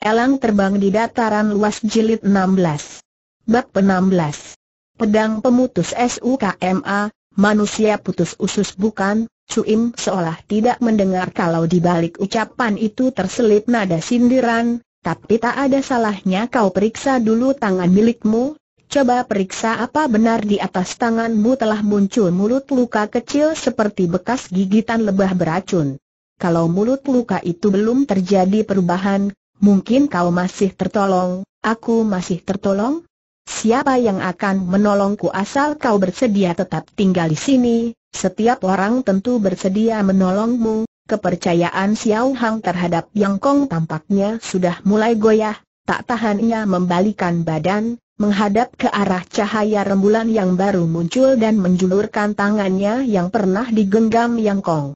Elang terbang di dataran luas jilid 16. Bab 16. Pedang pemutus SUKMA, manusia putus usus bukan, Suim seolah tidak mendengar kalau di balik ucapan itu terselip nada sindiran, tapi tak ada salahnya kau periksa dulu tangan milikmu, coba periksa apa benar di atas tanganmu telah muncul mulut luka kecil seperti bekas gigitan lebah beracun. Kalau mulut luka itu belum terjadi perubahan, Mungkin kau masih tertolong, aku masih tertolong? Siapa yang akan menolongku asal kau bersedia tetap tinggal di sini? Setiap orang tentu bersedia menolongmu. Kepercayaan Xiao Hang terhadap Yang Kong tampaknya sudah mulai goyah, tak tahan ia membalikan badan, menghadap ke arah cahaya rembulan yang baru muncul dan menjulurkan tangannya yang pernah digenggam Yang Kong.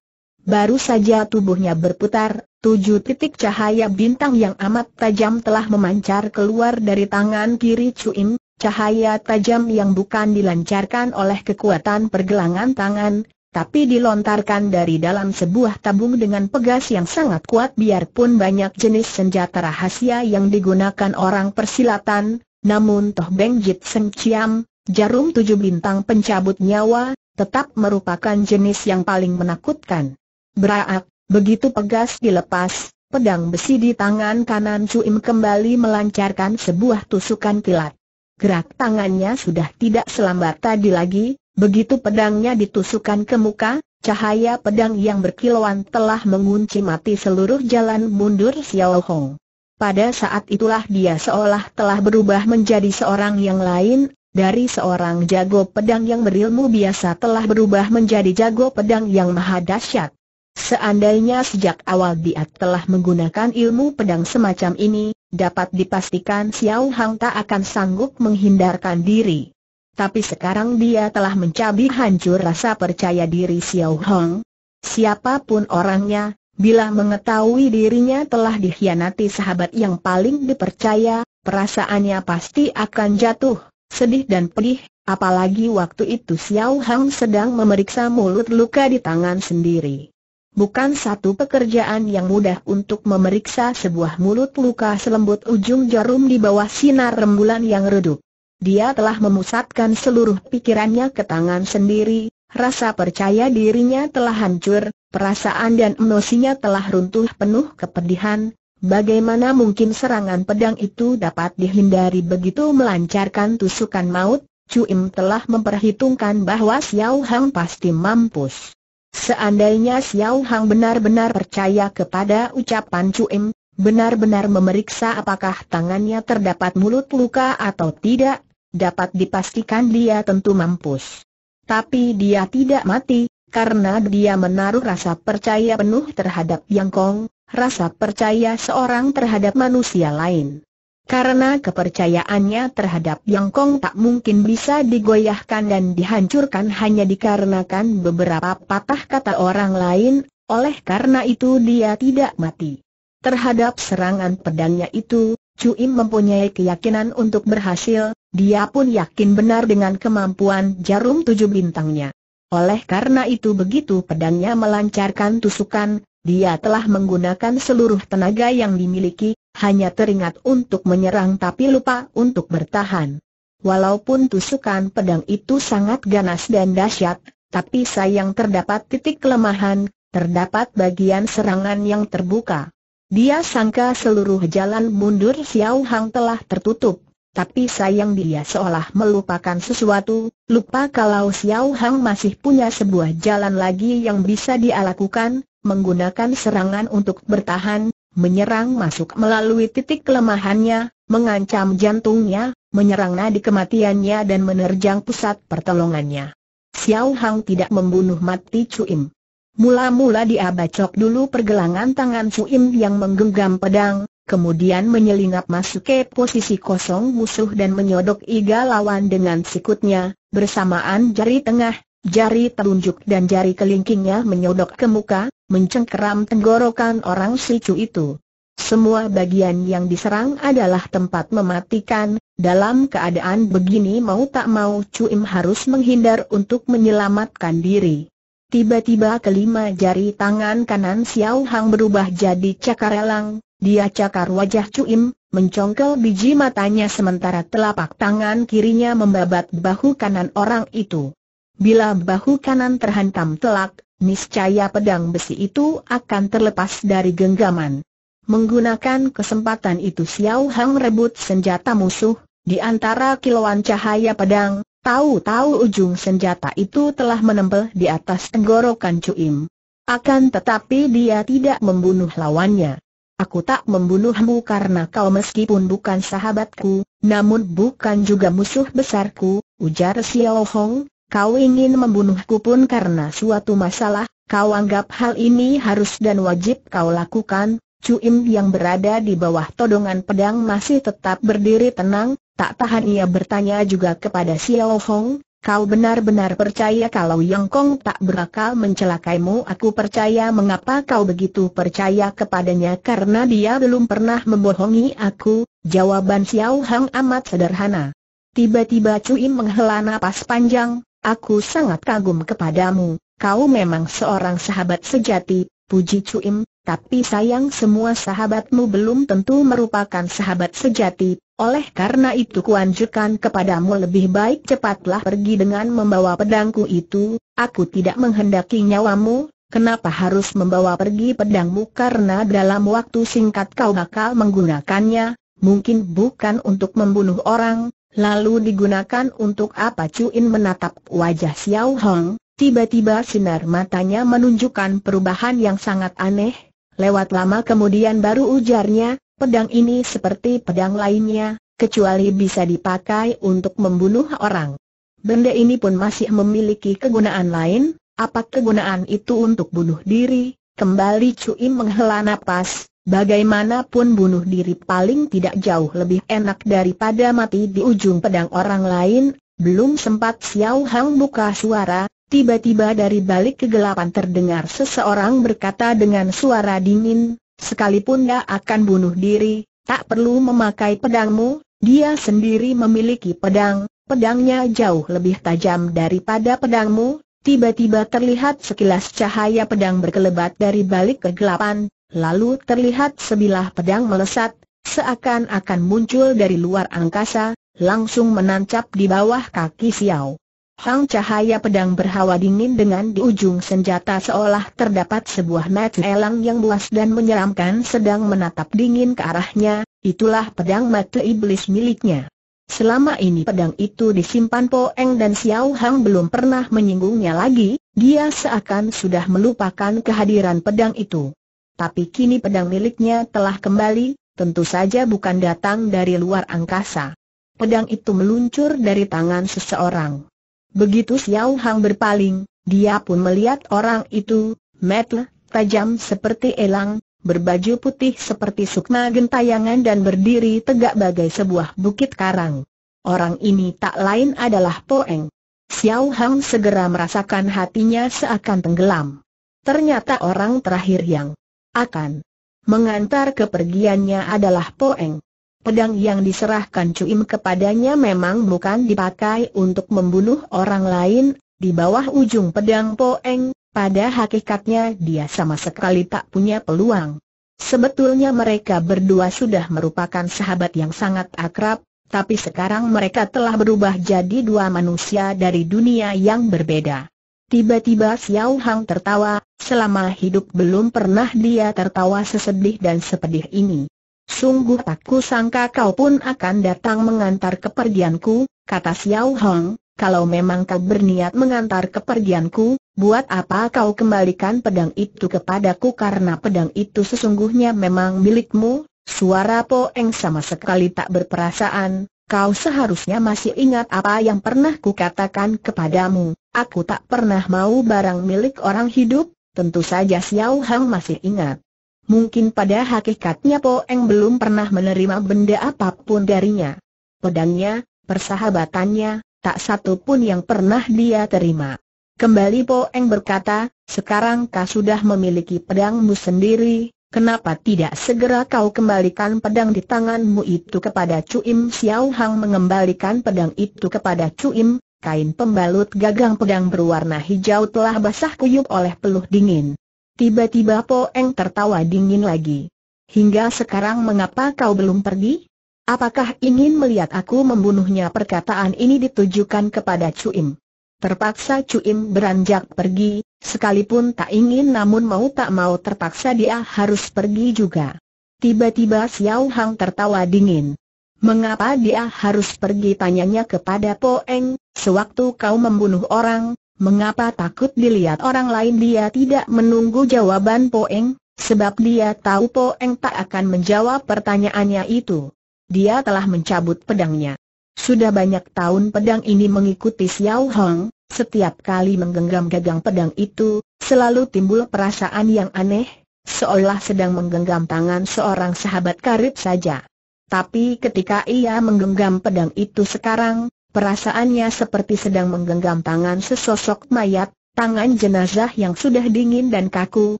Baru saja tubuhnya berputar, tujuh titik cahaya bintang yang amat tajam telah memancar keluar dari tangan kiri Cuim, cahaya tajam yang bukan dilancarkan oleh kekuatan pergelangan tangan, tapi dilontarkan dari dalam sebuah tabung dengan pegas yang sangat kuat biarpun banyak jenis senjata rahasia yang digunakan orang persilatan, namun Toh Beng Jit Seng Chiam, jarum tujuh bintang pencabut nyawa, tetap merupakan jenis yang paling menakutkan. Beraak, begitu pegas dilepas, pedang besi di tangan kanan Cuim kembali melancarkan sebuah tusukan kilat. Gerak tangannya sudah tidak selambat tadi lagi, begitu pedangnya ditusukan ke muka, cahaya pedang yang berkilauan telah mengunci mati seluruh jalan mundur Xiao Hong. Pada saat itulah dia seolah telah berubah menjadi seorang yang lain, dari seorang jago pedang yang berilmu biasa telah berubah menjadi jago pedang yang maha dahsyat. Seandainya sejak awal dia telah menggunakan ilmu pedang semacam ini, dapat dipastikan Xiao Hang tak akan sanggup menghindarkan diri. Tapi sekarang dia telah mencabik hancur rasa percaya diri Xiao Hang. Siapapun orangnya, bila mengetahui dirinya telah dikhianati sahabat yang paling dipercaya, perasaannya pasti akan jatuh, sedih dan pedih, apalagi waktu itu Xiao Hang sedang memeriksa mulut luka di tangan sendiri. Bukan satu pekerjaan yang mudah untuk memeriksa sebuah mulut luka selembut ujung jarum di bawah sinar rembulan yang redup. Dia telah memusatkan seluruh pikirannya ke tangan sendiri, rasa percaya dirinya telah hancur, perasaan dan emosinya telah runtuh penuh kepedihan, Bagaimana mungkin serangan pedang itu dapat dihindari begitu melancarkan tusukan maut? Cuim telah memperhitungkan bahwa Xiao Hang pasti mampus. Seandainya Xiao Hang benar-benar percaya kepada ucapan Chu Em, benar-benar memeriksa apakah tangannya terdapat mulut luka atau tidak, dapat dipastikan dia tentu mampus. Tapi dia tidak mati, karena dia menaruh rasa percaya penuh terhadap Yang Kong, rasa percaya seorang terhadap manusia lain. Karena kepercayaannya terhadap Yang Kong tak mungkin bisa digoyahkan dan dihancurkan hanya dikarenakan beberapa patah kata orang lain, oleh karena itu dia tidak mati. Terhadap serangan pedangnya itu, Cui mempunyai keyakinan untuk berhasil, dia pun yakin benar dengan kemampuan jarum tujuh bintangnya. Oleh karena itu begitu pedangnya melancarkan tusukan, dia telah menggunakan seluruh tenaga yang dimiliki, hanya teringat untuk menyerang tapi lupa untuk bertahan. Walaupun tusukan pedang itu sangat ganas dan dahsyat, tapi sayang terdapat titik kelemahan, terdapat bagian serangan yang terbuka. Dia sangka seluruh jalan mundur Xiao Hang telah tertutup, tapi sayang dia seolah melupakan sesuatu, lupa kalau Xiao Hang masih punya sebuah jalan lagi yang bisa dia lakukan, menggunakan serangan untuk bertahan, menyerang masuk melalui titik kelemahannya, mengancam jantungnya, menyerang nadi kematiannya dan menerjang pusat pertolongannya. Xiao Hang tidak membunuh mati Im. Mula-mula dia bacok dulu pergelangan tangan Im yang menggenggam pedang, kemudian menyelinap masuk ke posisi kosong musuh dan menyodok iga lawan dengan sikutnya, bersamaan jari tengah, jari telunjuk dan jari kelingkingnya menyodok ke muka, mencengkeram tenggorokan orang Sicu itu. Semua bagian yang diserang adalah tempat mematikan, dalam keadaan begini mau tak mau Cuim harus menghindar untuk menyelamatkan diri. Tiba-tiba kelima jari tangan kanan Xiao Hang berubah jadi cakar elang, dia cakar wajah Cuim, mencongkel biji matanya sementara telapak tangan kirinya membabat bahu kanan orang itu. Bila bahu kanan terhantam telak, niscaya pedang besi itu akan terlepas dari genggaman. Menggunakan kesempatan itu Xiao Hang rebut senjata musuh, di antara kilauan cahaya pedang, tahu-tahu ujung senjata itu telah menempel di atas tenggorokan Cuim. Akan tetapi dia tidak membunuh lawannya. Aku tak membunuhmu karena kau meskipun bukan sahabatku, namun bukan juga musuh besarku, ujar Xiao Hong, kau ingin membunuhku pun karena suatu masalah, kau anggap hal ini harus dan wajib kau lakukan, Cuim yang berada di bawah todongan pedang masih tetap berdiri tenang, tak tahan ia bertanya juga kepada Xiao Hong, kau benar-benar percaya kalau Yang Kong tak berakal mencelakaimu aku percaya mengapa kau begitu percaya kepadanya karena dia belum pernah membohongi aku, jawaban Xiao Hong amat sederhana. Tiba-tiba Cuim menghela napas panjang, Aku sangat kagum kepadamu, kau memang seorang sahabat sejati, puji Cuim, tapi sayang semua sahabatmu belum tentu merupakan sahabat sejati, oleh karena itu kuanjurkan kepadamu lebih baik cepatlah pergi dengan membawa pedangku itu, aku tidak menghendaki nyawamu, kenapa harus membawa pergi pedangmu karena dalam waktu singkat kau bakal menggunakannya, mungkin bukan untuk membunuh orang, Lalu digunakan untuk apa Cuin menatap wajah Xiao Hong, tiba-tiba sinar matanya menunjukkan perubahan yang sangat aneh, lewat lama kemudian baru ujarnya, pedang ini seperti pedang lainnya, kecuali bisa dipakai untuk membunuh orang. Benda ini pun masih memiliki kegunaan lain, apa kegunaan itu untuk bunuh diri? Kembali Cui menghela napas, Bagaimanapun bunuh diri paling tidak jauh lebih enak daripada mati di ujung pedang orang lain, belum sempat Xiao Hang buka suara, tiba-tiba dari balik kegelapan terdengar seseorang berkata dengan suara dingin, sekalipun dia akan bunuh diri, tak perlu memakai pedangmu, dia sendiri memiliki pedang, pedangnya jauh lebih tajam daripada pedangmu, Tiba-tiba terlihat sekilas cahaya pedang berkelebat dari balik kegelapan, Lalu terlihat sebilah pedang melesat, seakan-akan muncul dari luar angkasa, langsung menancap di bawah kaki Xiao. Hang cahaya pedang berhawa dingin dengan di ujung senjata seolah terdapat sebuah mata elang yang buas dan menyeramkan sedang menatap dingin ke arahnya, itulah pedang mata iblis miliknya. Selama ini pedang itu disimpan Po Eng dan Xiao Hang belum pernah menyinggungnya lagi, dia seakan sudah melupakan kehadiran pedang itu tapi kini pedang miliknya telah kembali, tentu saja bukan datang dari luar angkasa. Pedang itu meluncur dari tangan seseorang. Begitu Xiao Hang berpaling, dia pun melihat orang itu, metle, tajam seperti elang, berbaju putih seperti sukma gentayangan dan berdiri tegak bagai sebuah bukit karang. Orang ini tak lain adalah Poeng. Xiao Hang segera merasakan hatinya seakan tenggelam. Ternyata orang terakhir yang akan mengantar kepergiannya adalah Poeng. Pedang yang diserahkan Cuim kepadanya memang bukan dipakai untuk membunuh orang lain, di bawah ujung pedang Poeng, pada hakikatnya dia sama sekali tak punya peluang. Sebetulnya mereka berdua sudah merupakan sahabat yang sangat akrab, tapi sekarang mereka telah berubah jadi dua manusia dari dunia yang berbeda. Tiba-tiba Xiao Hang tertawa, selama hidup belum pernah dia tertawa sesedih dan sepedih ini. Sungguh tak kusangka kau pun akan datang mengantar kepergianku, kata Xiao Hang, kalau memang kau berniat mengantar kepergianku, buat apa kau kembalikan pedang itu kepadaku karena pedang itu sesungguhnya memang milikmu, Suara Poeng sama sekali tak berperasaan, kau seharusnya masih ingat apa yang pernah kukatakan kepadamu. Aku tak pernah mau barang milik orang hidup, tentu saja Xiao Hang masih ingat. Mungkin pada hakikatnya Po Eng belum pernah menerima benda apapun darinya. Pedangnya, persahabatannya, tak satu pun yang pernah dia terima. Kembali Po Eng berkata, sekarang kau sudah memiliki pedangmu sendiri, Kenapa tidak segera kau kembalikan pedang di tanganmu itu kepada Cuim Xiao Hang mengembalikan pedang itu kepada Cuim, kain pembalut gagang pedang berwarna hijau telah basah kuyup oleh peluh dingin. Tiba-tiba Po Eng tertawa dingin lagi. Hingga sekarang mengapa kau belum pergi? Apakah ingin melihat aku membunuhnya perkataan ini ditujukan kepada Cuim? Terpaksa Cuim beranjak pergi, Sekalipun tak ingin namun mau tak mau terpaksa dia harus pergi juga. Tiba-tiba Xiao Hang tertawa dingin. Mengapa dia harus pergi tanyanya kepada Po Eng, sewaktu kau membunuh orang, mengapa takut dilihat orang lain dia tidak menunggu jawaban Po Eng, sebab dia tahu Po Eng tak akan menjawab pertanyaannya itu. Dia telah mencabut pedangnya. Sudah banyak tahun pedang ini mengikuti Xiao Hang. Setiap kali menggenggam gagang pedang itu, selalu timbul perasaan yang aneh, seolah sedang menggenggam tangan seorang sahabat karib saja. Tapi ketika ia menggenggam pedang itu sekarang, perasaannya seperti sedang menggenggam tangan sesosok mayat, tangan jenazah yang sudah dingin dan kaku,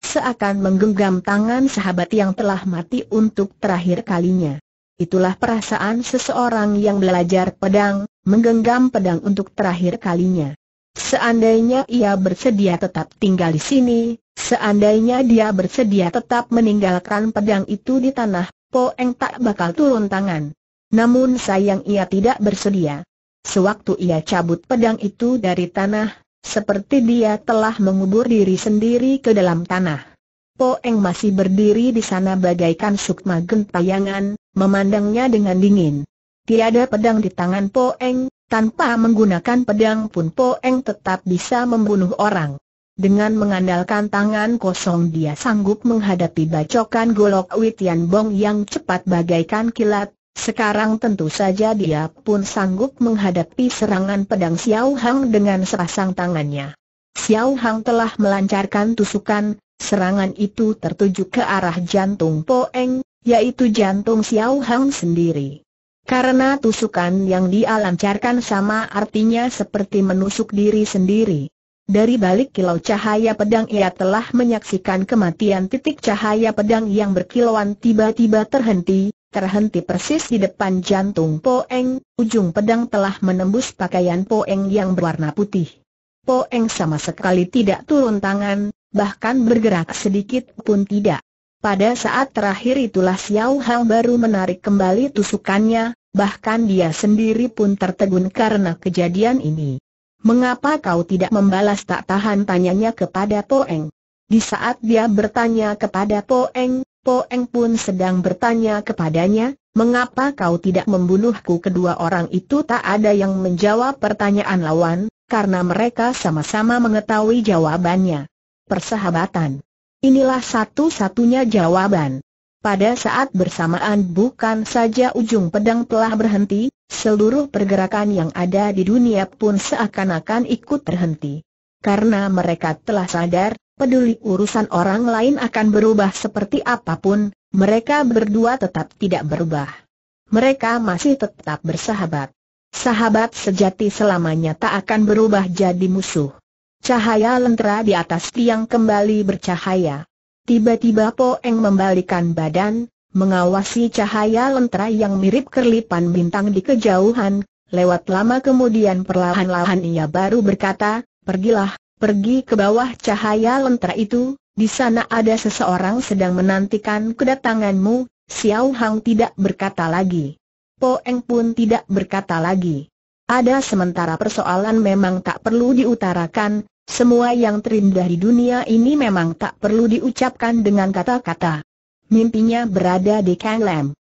seakan menggenggam tangan sahabat yang telah mati untuk terakhir kalinya. Itulah perasaan seseorang yang belajar pedang, menggenggam pedang untuk terakhir kalinya. Seandainya ia bersedia tetap tinggal di sini, seandainya dia bersedia tetap meninggalkan pedang itu di tanah, Po Eng tak bakal turun tangan. Namun sayang ia tidak bersedia. Sewaktu ia cabut pedang itu dari tanah, seperti dia telah mengubur diri sendiri ke dalam tanah. Po Eng masih berdiri di sana bagaikan sukma gentayangan, memandangnya dengan dingin. Tiada pedang di tangan Po Eng, tanpa menggunakan pedang pun Poeng tetap bisa membunuh orang. Dengan mengandalkan tangan kosong dia sanggup menghadapi bacokan golok Witian Bong yang cepat bagaikan kilat, sekarang tentu saja dia pun sanggup menghadapi serangan pedang Xiao Hang dengan sepasang tangannya. Xiao Hang telah melancarkan tusukan, serangan itu tertuju ke arah jantung Poeng, yaitu jantung Xiao Hang sendiri. Karena tusukan yang dialancarkan sama artinya seperti menusuk diri sendiri. Dari balik kilau cahaya pedang ia telah menyaksikan kematian titik cahaya pedang yang berkilauan tiba-tiba terhenti, terhenti persis di depan jantung Poeng, ujung pedang telah menembus pakaian Poeng yang berwarna putih. Poeng sama sekali tidak turun tangan, bahkan bergerak sedikit pun tidak. Pada saat terakhir itulah Xiao Hang baru menarik kembali tusukannya, bahkan dia sendiri pun tertegun karena kejadian ini. Mengapa kau tidak membalas tak tahan tanyanya kepada Poeng? Di saat dia bertanya kepada Poeng, Poeng pun sedang bertanya kepadanya, mengapa kau tidak membunuhku kedua orang itu tak ada yang menjawab pertanyaan lawan, karena mereka sama-sama mengetahui jawabannya. Persahabatan Inilah satu-satunya jawaban. Pada saat bersamaan bukan saja ujung pedang telah berhenti, seluruh pergerakan yang ada di dunia pun seakan-akan ikut terhenti. Karena mereka telah sadar, peduli urusan orang lain akan berubah seperti apapun, mereka berdua tetap tidak berubah. Mereka masih tetap bersahabat. Sahabat sejati selamanya tak akan berubah jadi musuh. Cahaya lentera di atas tiang kembali bercahaya. Tiba-tiba Poeng membalikan badan, mengawasi cahaya lentera yang mirip kerlipan bintang di kejauhan. Lewat lama kemudian perlahan-lahan ia baru berkata, pergilah, pergi ke bawah cahaya lentera itu, di sana ada seseorang sedang menantikan kedatanganmu, Xiao Hang tidak berkata lagi. Poeng pun tidak berkata lagi. Ada sementara persoalan memang tak perlu diutarakan, semua yang terindah di dunia ini memang tak perlu diucapkan dengan kata-kata. Mimpinya berada di Kang Lam.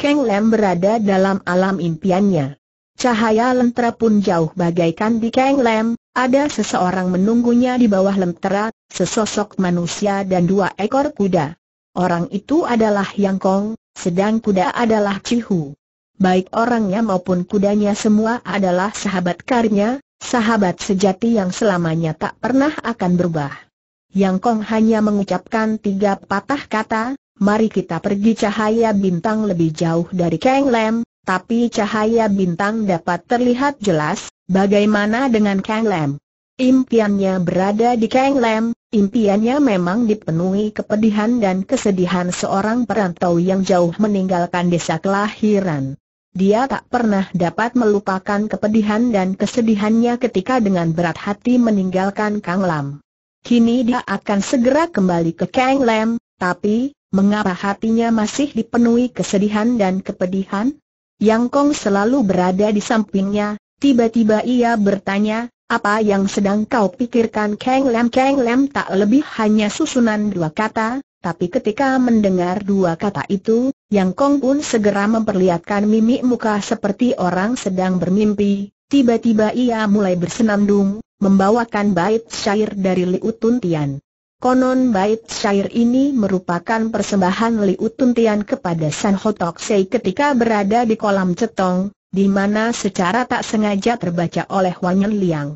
Kang Lam berada dalam alam impiannya. Cahaya lentera pun jauh bagaikan di Kang Lam, ada seseorang menunggunya di bawah lentera, sesosok manusia dan dua ekor kuda. Orang itu adalah Yang Kong, sedang kuda adalah Hu baik orangnya maupun kudanya semua adalah sahabat karnya, sahabat sejati yang selamanya tak pernah akan berubah. Yang Kong hanya mengucapkan tiga patah kata, mari kita pergi cahaya bintang lebih jauh dari Kang Lam, tapi cahaya bintang dapat terlihat jelas, bagaimana dengan Kang Lam? Impiannya berada di Kang Lam, impiannya memang dipenuhi kepedihan dan kesedihan seorang perantau yang jauh meninggalkan desa kelahiran. Dia tak pernah dapat melupakan kepedihan dan kesedihannya ketika dengan berat hati meninggalkan Kang Lam. Kini dia akan segera kembali ke Kang Lam, tapi, mengapa hatinya masih dipenuhi kesedihan dan kepedihan? Yang Kong selalu berada di sampingnya, tiba-tiba ia bertanya, apa yang sedang kau pikirkan Kang Lam? Kang Lam tak lebih hanya susunan dua kata, tapi ketika mendengar dua kata itu, yang Kong pun segera memperlihatkan mimik muka seperti orang sedang bermimpi, tiba-tiba ia mulai bersenandung, membawakan bait syair dari Liu Tuntian. Konon bait syair ini merupakan persembahan Liu Tuntian kepada San Hotok Sei ketika berada di kolam cetong, di mana secara tak sengaja terbaca oleh Wanyan Liang.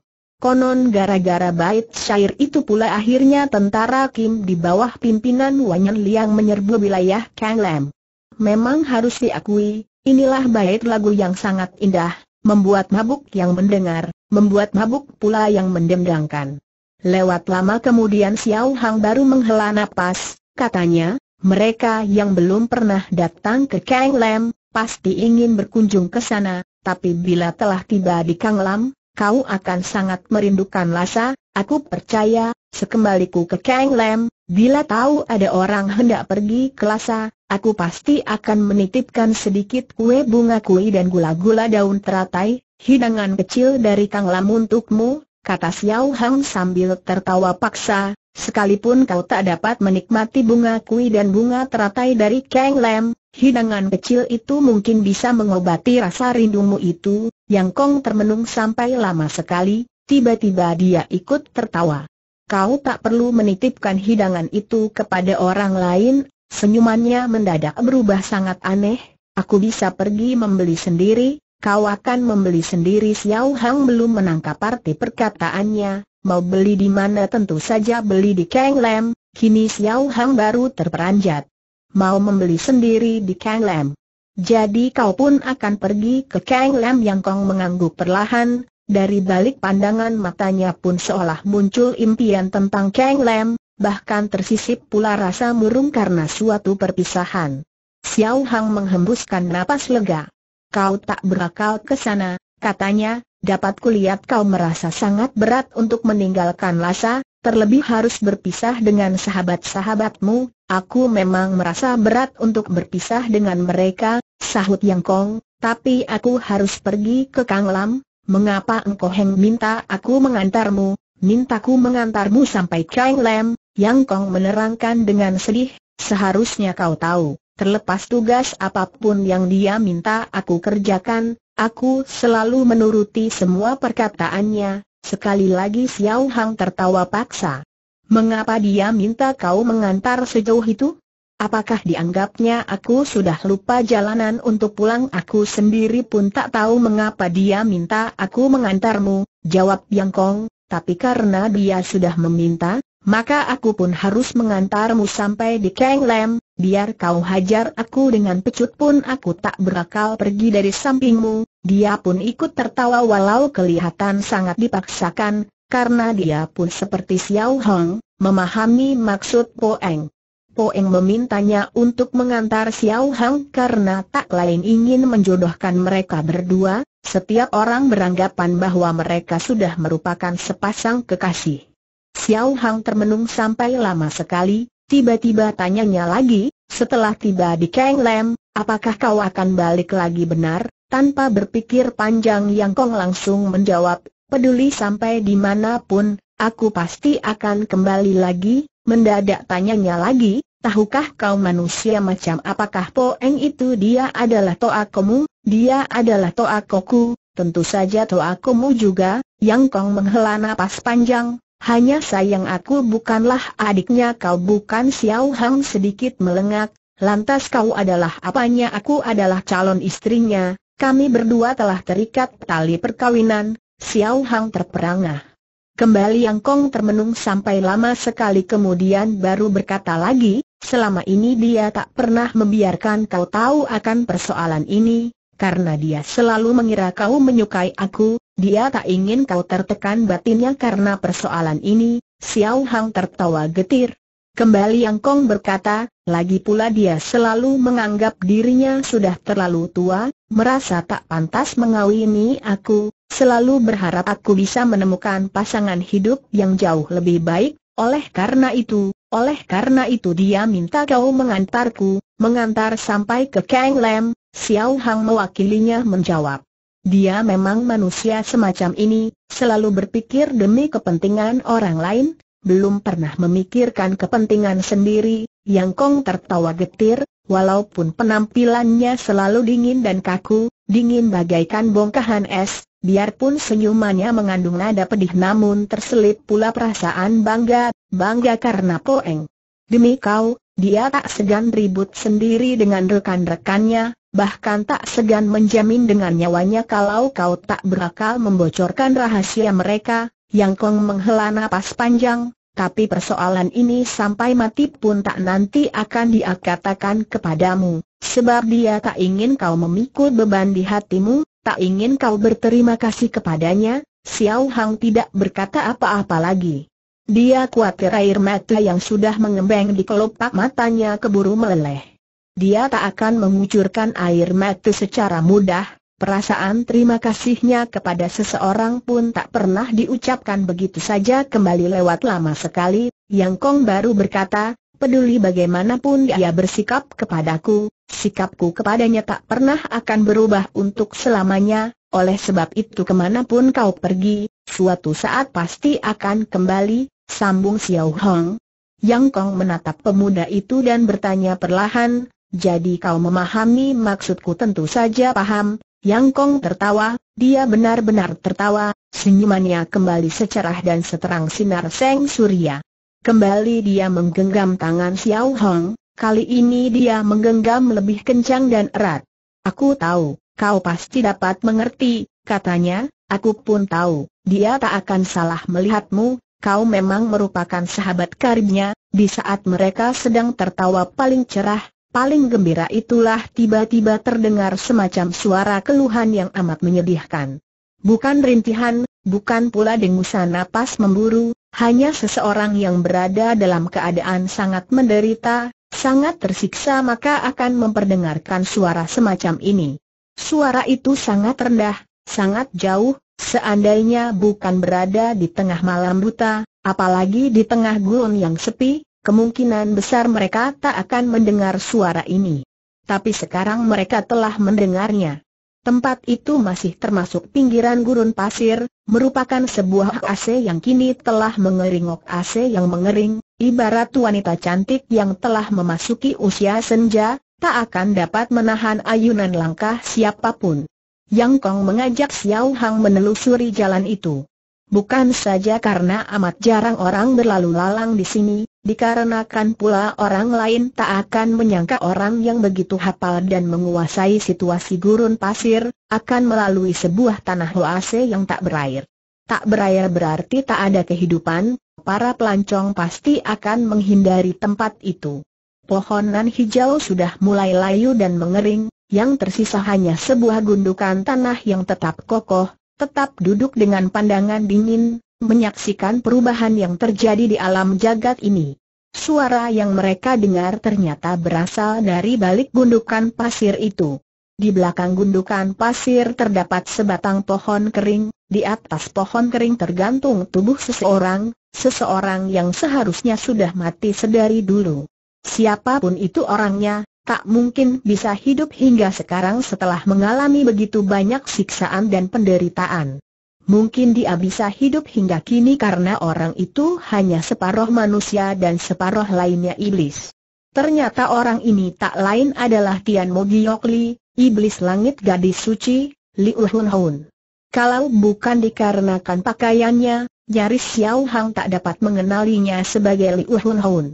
Konon gara-gara bait syair itu pula akhirnya tentara Kim di bawah pimpinan Wanyan Liang menyerbu wilayah Kang Lam. Memang harus diakui, inilah bait lagu yang sangat indah, membuat mabuk yang mendengar, membuat mabuk pula yang mendendangkan. Lewat lama kemudian Xiao Hang baru menghela nafas, katanya, mereka yang belum pernah datang ke Kang Lam, pasti ingin berkunjung ke sana, tapi bila telah tiba di Kang Lam, kau akan sangat merindukan Lasa, aku percaya, Sekembaliku ke Kang Lam, bila tahu ada orang hendak pergi ke Lhasa, aku pasti akan menitipkan sedikit kue bunga kui dan gula-gula daun teratai, hidangan kecil dari Kang Lam untukmu, kata Xiao Hang sambil tertawa paksa, sekalipun kau tak dapat menikmati bunga kui dan bunga teratai dari Kang Lam, hidangan kecil itu mungkin bisa mengobati rasa rindumu itu, yang Kong termenung sampai lama sekali, tiba-tiba dia ikut tertawa kau tak perlu menitipkan hidangan itu kepada orang lain, senyumannya mendadak berubah sangat aneh, aku bisa pergi membeli sendiri, kau akan membeli sendiri Xiao Hang belum menangkap arti perkataannya, mau beli di mana tentu saja beli di Kang Lam, kini Xiao Hang baru terperanjat. Mau membeli sendiri di Kang Lam. Jadi kau pun akan pergi ke Kang Lam Yang Kong mengangguk perlahan, dari balik pandangan matanya pun seolah muncul impian tentang Kang Lam, bahkan tersisip pula rasa murung karena suatu perpisahan. Xiao Hang menghembuskan napas lega. Kau tak berakal ke sana, katanya, dapat kulihat kau merasa sangat berat untuk meninggalkan Lasa, terlebih harus berpisah dengan sahabat-sahabatmu, aku memang merasa berat untuk berpisah dengan mereka, sahut Yang Kong, tapi aku harus pergi ke Kang Lam, Mengapa engkau Heng minta aku mengantarmu, mintaku mengantarmu sampai Chang Lam? Yang Kong menerangkan dengan sedih, seharusnya kau tahu, terlepas tugas apapun yang dia minta aku kerjakan, aku selalu menuruti semua perkataannya, sekali lagi Xiao Hang tertawa paksa. Mengapa dia minta kau mengantar sejauh itu? Apakah dianggapnya aku sudah lupa jalanan untuk pulang aku sendiri pun tak tahu mengapa dia minta aku mengantarmu, jawab Yang Kong, tapi karena dia sudah meminta, maka aku pun harus mengantarmu sampai di Keng Lam. biar kau hajar aku dengan pecut pun aku tak berakal pergi dari sampingmu, dia pun ikut tertawa walau kelihatan sangat dipaksakan, karena dia pun seperti Xiao Hong, memahami maksud Po Eng. Poeng memintanya untuk mengantar Xiao Hang karena tak lain ingin menjodohkan mereka berdua, setiap orang beranggapan bahwa mereka sudah merupakan sepasang kekasih. Xiao Hang termenung sampai lama sekali, tiba-tiba tanyanya lagi, setelah tiba di Kang Lam, apakah kau akan balik lagi benar? Tanpa berpikir panjang Yang Kong langsung menjawab, peduli sampai dimanapun, aku pasti akan kembali lagi, Mendadak tanyanya lagi, tahukah kau manusia macam apakah Poeng itu dia adalah Toa Toakomu, dia adalah Toa Koku, tentu saja Toa Toakomu juga, yang kong menghela napas panjang, hanya sayang aku bukanlah adiknya kau bukan Xiao Hang sedikit melengak, lantas kau adalah apanya aku adalah calon istrinya, kami berdua telah terikat tali perkawinan, Xiao Hang terperangah. Kembali Yang Kong termenung sampai lama sekali kemudian baru berkata lagi, selama ini dia tak pernah membiarkan kau tahu akan persoalan ini, karena dia selalu mengira kau menyukai aku, dia tak ingin kau tertekan batinnya karena persoalan ini, Xiao Hang tertawa getir. Kembali Yang Kong berkata, lagi pula dia selalu menganggap dirinya sudah terlalu tua, merasa tak pantas mengawini aku, selalu berharap aku bisa menemukan pasangan hidup yang jauh lebih baik, oleh karena itu, oleh karena itu dia minta kau mengantarku, mengantar sampai ke Kang Lam, Xiao Hang mewakilinya menjawab. Dia memang manusia semacam ini, selalu berpikir demi kepentingan orang lain, belum pernah memikirkan kepentingan sendiri, Yang Kong tertawa getir, walaupun penampilannya selalu dingin dan kaku, dingin bagaikan bongkahan es, Biarpun senyumannya mengandung nada pedih namun terselip pula perasaan bangga, bangga karena Poeng. Demi kau, dia tak segan ribut sendiri dengan rekan-rekannya, bahkan tak segan menjamin dengan nyawanya kalau kau tak berakal membocorkan rahasia mereka, Yang Kong menghela napas panjang, tapi persoalan ini sampai mati pun tak nanti akan dia katakan kepadamu, sebab dia tak ingin kau memikul beban di hatimu, tak ingin kau berterima kasih kepadanya, Xiao Hang tidak berkata apa-apa lagi. Dia khawatir air mata yang sudah mengembang di kelopak matanya keburu meleleh. Dia tak akan mengucurkan air mata secara mudah, perasaan terima kasihnya kepada seseorang pun tak pernah diucapkan begitu saja kembali lewat lama sekali, Yang Kong baru berkata, peduli bagaimanapun dia bersikap kepadaku, sikapku kepadanya tak pernah akan berubah untuk selamanya, oleh sebab itu kemanapun kau pergi, suatu saat pasti akan kembali, sambung Xiao Hong. Yang Kong menatap pemuda itu dan bertanya perlahan, jadi kau memahami maksudku tentu saja paham, Yang Kong tertawa, dia benar-benar tertawa, senyumannya kembali secerah dan seterang sinar seng surya. Kembali dia menggenggam tangan Xiao Hong, kali ini dia menggenggam lebih kencang dan erat. Aku tahu, kau pasti dapat mengerti, katanya, aku pun tahu, dia tak akan salah melihatmu, kau memang merupakan sahabat karibnya, di saat mereka sedang tertawa paling cerah, paling gembira itulah tiba-tiba terdengar semacam suara keluhan yang amat menyedihkan. Bukan rintihan, bukan pula dengusan napas memburu, hanya seseorang yang berada dalam keadaan sangat menderita, sangat tersiksa maka akan memperdengarkan suara semacam ini. Suara itu sangat rendah, sangat jauh, seandainya bukan berada di tengah malam buta, apalagi di tengah gurun yang sepi, kemungkinan besar mereka tak akan mendengar suara ini. Tapi sekarang mereka telah mendengarnya. Tempat itu masih termasuk pinggiran gurun pasir, merupakan sebuah AC yang kini telah mengeringok AC yang mengering, ibarat wanita cantik yang telah memasuki usia senja, tak akan dapat menahan ayunan langkah siapapun. Yang Kong mengajak Xiao Hang menelusuri jalan itu. Bukan saja karena amat jarang orang berlalu lalang di sini, dikarenakan pula orang lain tak akan menyangka orang yang begitu hafal dan menguasai situasi gurun pasir, akan melalui sebuah tanah oase yang tak berair. Tak berair berarti tak ada kehidupan, para pelancong pasti akan menghindari tempat itu. Pohonan hijau sudah mulai layu dan mengering, yang tersisa hanya sebuah gundukan tanah yang tetap kokoh, tetap duduk dengan pandangan dingin, menyaksikan perubahan yang terjadi di alam jagat ini. Suara yang mereka dengar ternyata berasal dari balik gundukan pasir itu. Di belakang gundukan pasir terdapat sebatang pohon kering, di atas pohon kering tergantung tubuh seseorang, seseorang yang seharusnya sudah mati sedari dulu. Siapapun itu orangnya, tak mungkin bisa hidup hingga sekarang setelah mengalami begitu banyak siksaan dan penderitaan. Mungkin dia bisa hidup hingga kini karena orang itu hanya separuh manusia dan separuh lainnya iblis. Ternyata orang ini tak lain adalah Tian Mo Li, iblis langit gadis suci, U Hun Hun. Kalau bukan dikarenakan pakaiannya, nyaris Xiao Hang tak dapat mengenalinya sebagai U Hun Hun.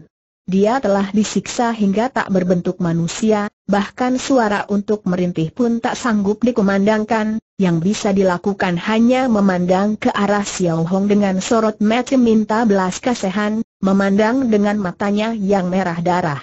Dia telah disiksa hingga tak berbentuk manusia, bahkan suara untuk merintih pun tak sanggup dikumandangkan, yang bisa dilakukan hanya memandang ke arah Xiao Hong dengan sorot mata minta belas kasihan, memandang dengan matanya yang merah darah.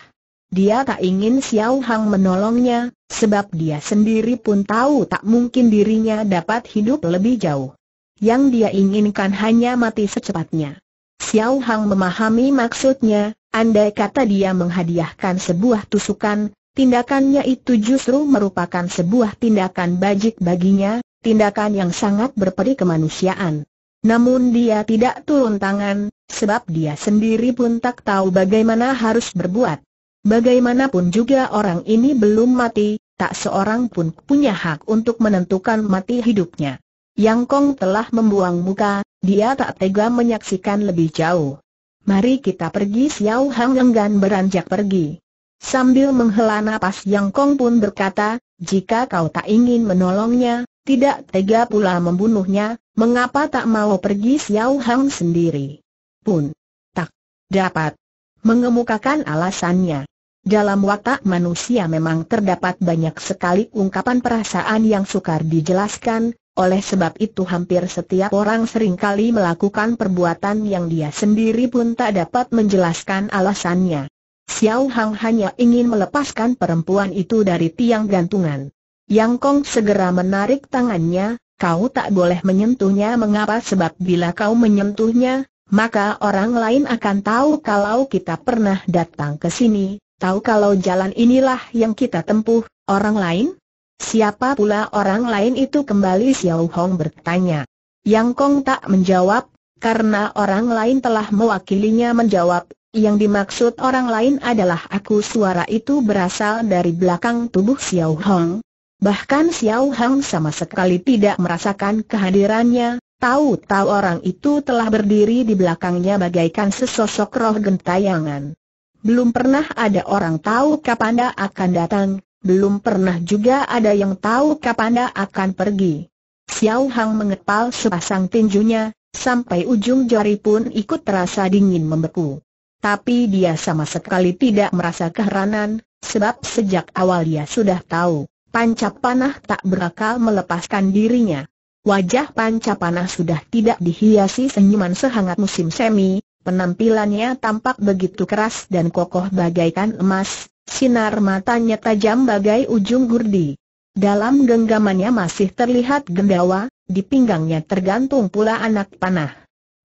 Dia tak ingin Xiao Hong menolongnya, sebab dia sendiri pun tahu tak mungkin dirinya dapat hidup lebih jauh. Yang dia inginkan hanya mati secepatnya. Xiao Hang memahami maksudnya, andai kata dia menghadiahkan sebuah tusukan, tindakannya itu justru merupakan sebuah tindakan bajik baginya, tindakan yang sangat berperi kemanusiaan. Namun dia tidak turun tangan, sebab dia sendiri pun tak tahu bagaimana harus berbuat. Bagaimanapun juga orang ini belum mati, tak seorang pun punya hak untuk menentukan mati hidupnya. Yang Kong telah membuang muka, dia tak tega menyaksikan lebih jauh. Mari kita pergi Xiao Hang enggan beranjak pergi. Sambil menghela nafas, Yang Kong pun berkata, jika kau tak ingin menolongnya, tidak tega pula membunuhnya, mengapa tak mau pergi Xiao Hang sendiri? Pun. Tak. Dapat. Mengemukakan alasannya. Dalam watak manusia memang terdapat banyak sekali ungkapan perasaan yang sukar dijelaskan, oleh sebab itu hampir setiap orang seringkali melakukan perbuatan yang dia sendiri pun tak dapat menjelaskan alasannya. Xiao Hang hanya ingin melepaskan perempuan itu dari tiang gantungan. Yang Kong segera menarik tangannya, kau tak boleh menyentuhnya mengapa sebab bila kau menyentuhnya, maka orang lain akan tahu kalau kita pernah datang ke sini, tahu kalau jalan inilah yang kita tempuh, orang lain Siapa pula orang lain itu kembali Xiao Hong bertanya. Yang Kong tak menjawab, karena orang lain telah mewakilinya menjawab, yang dimaksud orang lain adalah aku suara itu berasal dari belakang tubuh Xiao Hong. Bahkan Xiao Hong sama sekali tidak merasakan kehadirannya, tahu-tahu orang itu telah berdiri di belakangnya bagaikan sesosok roh gentayangan. Belum pernah ada orang tahu kapan dia akan datang, belum pernah juga ada yang tahu kapan dia akan pergi. Xiao Hang mengepal sepasang tinjunya, sampai ujung jari pun ikut terasa dingin membeku. Tapi dia sama sekali tidak merasa keheranan, sebab sejak awal dia sudah tahu, panca panah tak berakal melepaskan dirinya. Wajah panca panah sudah tidak dihiasi senyuman sehangat musim semi, penampilannya tampak begitu keras dan kokoh bagaikan emas, Sinar matanya tajam bagai ujung gurdi. Dalam genggamannya masih terlihat gendawa, di pinggangnya tergantung pula anak panah.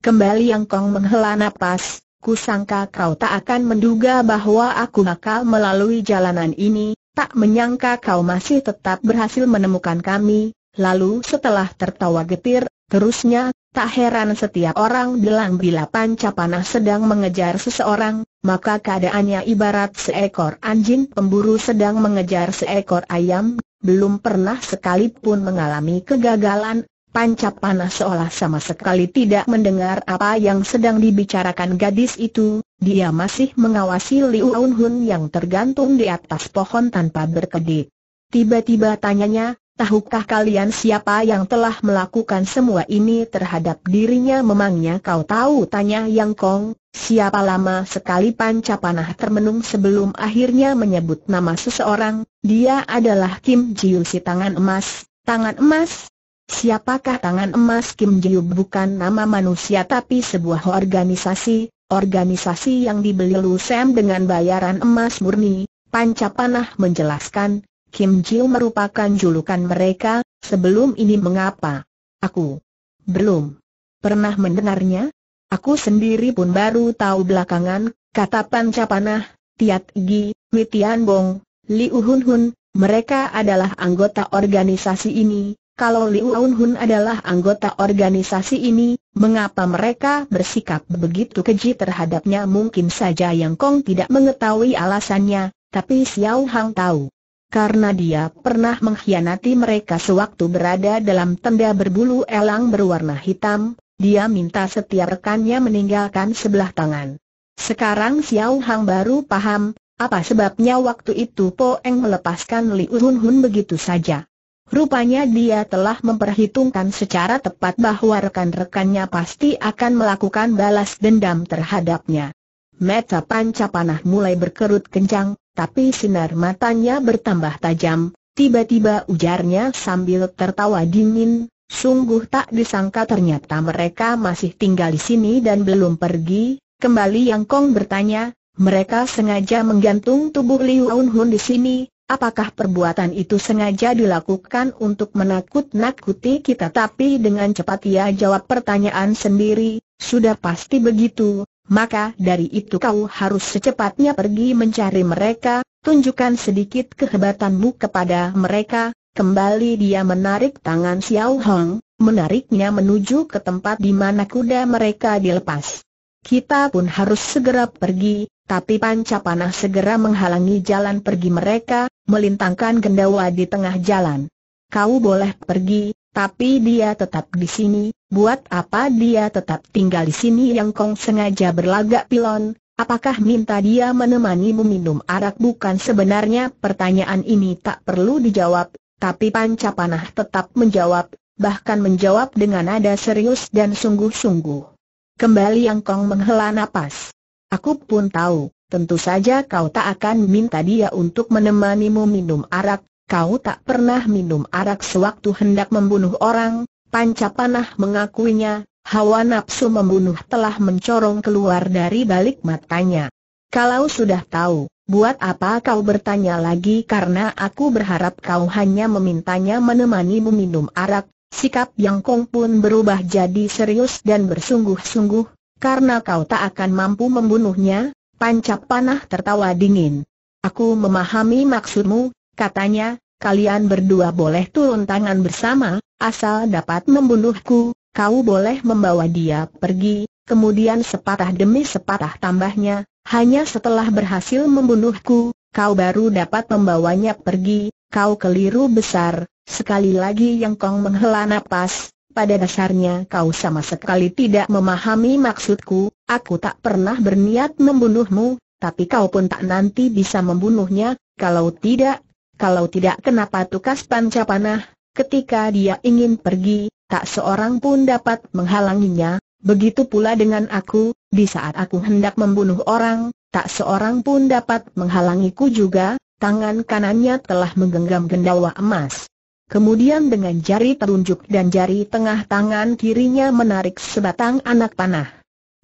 Kembali Yang Kong menghela napas, kusangka kau tak akan menduga bahwa aku bakal melalui jalanan ini, tak menyangka kau masih tetap berhasil menemukan kami. Lalu setelah tertawa getir, terusnya, tak heran setiap orang bilang bila panca panah sedang mengejar seseorang, maka keadaannya ibarat seekor anjing pemburu sedang mengejar seekor ayam, belum pernah sekalipun mengalami kegagalan, panca panas seolah sama sekali tidak mendengar apa yang sedang dibicarakan gadis itu, dia masih mengawasi Liu Aun Hun yang tergantung di atas pohon tanpa berkedip. Tiba-tiba tanyanya, Tahukah kalian siapa yang telah melakukan semua ini terhadap dirinya memangnya kau tahu tanya Yang Kong, siapa lama sekali Panca Panah termenung sebelum akhirnya menyebut nama seseorang, dia adalah Kim Ji Jiu si tangan emas, tangan emas? Siapakah tangan emas Kim Ji Jiu bukan nama manusia tapi sebuah organisasi, organisasi yang dibeli Lu Sam dengan bayaran emas murni, Panca Panah menjelaskan, Kim Jiu merupakan julukan mereka, sebelum ini mengapa? Aku belum pernah mendengarnya. Aku sendiri pun baru tahu belakangan, kata Capanah, Tiat Gi, Mitian Bong, Liu Hun Hun, mereka adalah anggota organisasi ini. Kalau Liu Hun Hun adalah anggota organisasi ini, mengapa mereka bersikap begitu keji terhadapnya mungkin saja Yang Kong tidak mengetahui alasannya, tapi Xiao Hang tahu karena dia pernah mengkhianati mereka sewaktu berada dalam tenda berbulu elang berwarna hitam, dia minta setiap rekannya meninggalkan sebelah tangan. Sekarang Xiao Hang baru paham, apa sebabnya waktu itu Po Eng melepaskan Li Hun Hun begitu saja. Rupanya dia telah memperhitungkan secara tepat bahwa rekan-rekannya pasti akan melakukan balas dendam terhadapnya. Meta panca panah mulai berkerut kencang, tapi sinar matanya bertambah tajam, tiba-tiba ujarnya sambil tertawa dingin, sungguh tak disangka ternyata mereka masih tinggal di sini dan belum pergi, kembali Yang Kong bertanya, mereka sengaja menggantung tubuh Liu Aun Hun di sini, apakah perbuatan itu sengaja dilakukan untuk menakut-nakuti kita tapi dengan cepat ia jawab pertanyaan sendiri, sudah pasti begitu, maka dari itu kau harus secepatnya pergi mencari mereka, tunjukkan sedikit kehebatanmu kepada mereka, Kembali dia menarik tangan Xiao Hong, menariknya menuju ke tempat di mana kuda mereka dilepas. Kita pun harus segera pergi, tapi panca panah segera menghalangi jalan pergi mereka, melintangkan gendawa di tengah jalan. Kau boleh pergi, tapi dia tetap di sini, Buat apa dia tetap tinggal di sini yang Kong sengaja berlagak pilon? Apakah minta dia menemanimu minum arak bukan sebenarnya pertanyaan ini tak perlu dijawab, tapi Panca Panah tetap menjawab, bahkan menjawab dengan nada serius dan sungguh-sungguh. Kembali Yang Kong menghela napas. Aku pun tahu, tentu saja kau tak akan minta dia untuk menemanimu minum arak, kau tak pernah minum arak sewaktu hendak membunuh orang, Panca Panah mengakuinya, hawa nafsu membunuh telah mencorong keluar dari balik matanya. Kalau sudah tahu, buat apa kau bertanya lagi karena aku berharap kau hanya memintanya menemani meminum arak, sikap Yang Kong pun berubah jadi serius dan bersungguh-sungguh, karena kau tak akan mampu membunuhnya, Panca Panah tertawa dingin. Aku memahami maksudmu, katanya, kalian berdua boleh turun tangan bersama, asal dapat membunuhku, kau boleh membawa dia pergi, kemudian sepatah demi sepatah tambahnya, hanya setelah berhasil membunuhku, kau baru dapat membawanya pergi, kau keliru besar, sekali lagi Yang Kong menghela nafas. pada dasarnya kau sama sekali tidak memahami maksudku, aku tak pernah berniat membunuhmu, tapi kau pun tak nanti bisa membunuhnya, kalau tidak, kalau tidak kenapa tukas panah? Ketika dia ingin pergi, tak seorang pun dapat menghalanginya, begitu pula dengan aku, di saat aku hendak membunuh orang, tak seorang pun dapat menghalangiku juga, tangan kanannya telah menggenggam gendawa emas. Kemudian dengan jari telunjuk dan jari tengah tangan kirinya menarik sebatang anak panah.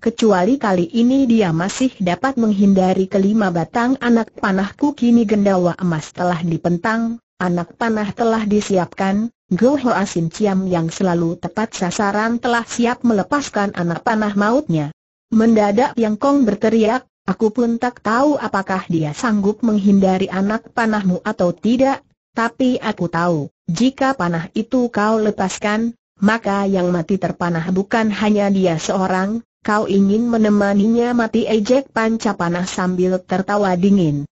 Kecuali kali ini dia masih dapat menghindari kelima batang anak panahku kini gendawa emas telah dipentang, Anak panah telah disiapkan, Go Hoa Sin yang selalu tepat sasaran telah siap melepaskan anak panah mautnya. Mendadak Yang Kong berteriak, aku pun tak tahu apakah dia sanggup menghindari anak panahmu atau tidak, tapi aku tahu, jika panah itu kau lepaskan, maka yang mati terpanah bukan hanya dia seorang, kau ingin menemaninya mati ejek panca panah sambil tertawa dingin.